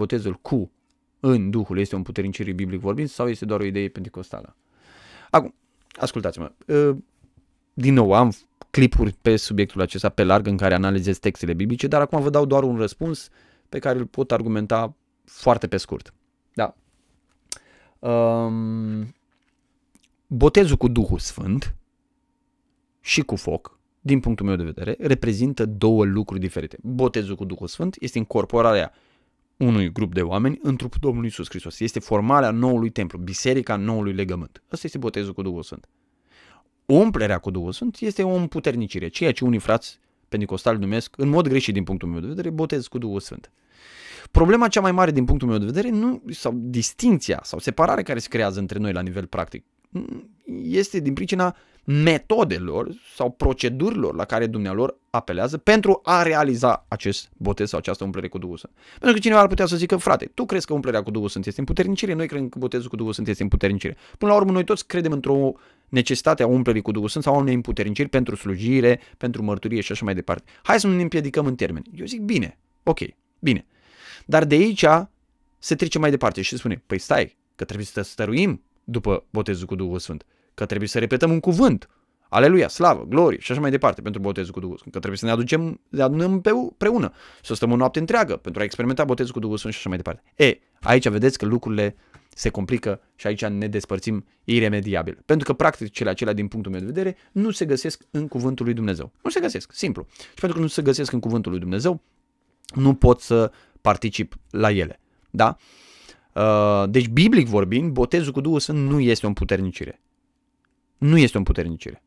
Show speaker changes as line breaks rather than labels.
botezul cu, în Duhul, este un puternicire biblic vorbind sau este doar o idee pentecostală? Acum, ascultați-mă, ă, din nou am clipuri pe subiectul acesta pe larg în care analizez textele biblice, dar acum vă dau doar un răspuns pe care îl pot argumenta foarte pe scurt. Da. Um, botezul cu Duhul Sfânt și cu foc, din punctul meu de vedere, reprezintă două lucruri diferite. Botezul cu Duhul Sfânt este incorporarea unui grup de oameni în trupul Domnului Iisus Hristos. Este formarea noului templu, biserica noului legământ. Asta este botezul cu Duhul Sfânt. Umplerea cu Duhul Sfânt este o împuternicire, ceea ce unii frați pentecostali numesc, în mod greșit din punctul meu de vedere, botez cu Duhul Sfânt. Problema cea mai mare din punctul meu de vedere, nu, sau distinția sau separarea care se creează între noi la nivel practic, este din pricina metodelor sau procedurilor la care dumnealor apelează pentru a realiza acest botez sau această umplere cu Duhul Sfânt. Pentru că cineva ar putea să zică, frate, tu crezi că umplerea cu Duhul Sfânt este puternicire, noi credem că botezul cu Duhul Sfânt este puternicire. Până la urmă, noi toți credem într-o necesitate a umplerii cu Duhul Sfânt sau a unei împuterniciri pentru slujire, pentru mărturie și așa mai departe. Hai să nu ne împiedicăm în termeni. Eu zic, bine, ok, bine. Dar de aici se trece mai departe și spune, păi stai, că trebuie să stăruim după botezul cu Duhul Sfânt. Că trebuie să repetăm un cuvânt. Aleluia, slavă, glorie și așa mai departe pentru botezul cu Duhul Sfânt. Că trebuie să ne aducem, ne adunăm împreună. Să stăm o noapte întreagă pentru a experimenta botezul cu Duhul Sfânt și așa mai departe. E, aici vedeți că lucrurile se complică și aici ne despărțim iremediabil. Pentru că practicile acelea, din punctul meu de vedere, nu se găsesc în cuvântul lui Dumnezeu. Nu se găsesc, simplu. Și pentru că nu se găsesc în cuvântul lui Dumnezeu, nu pot să particip la ele. Da? Uh, deci, biblic vorbind, botezul cu Duhul Sfânt nu este o puternicire, Nu este o puternicire.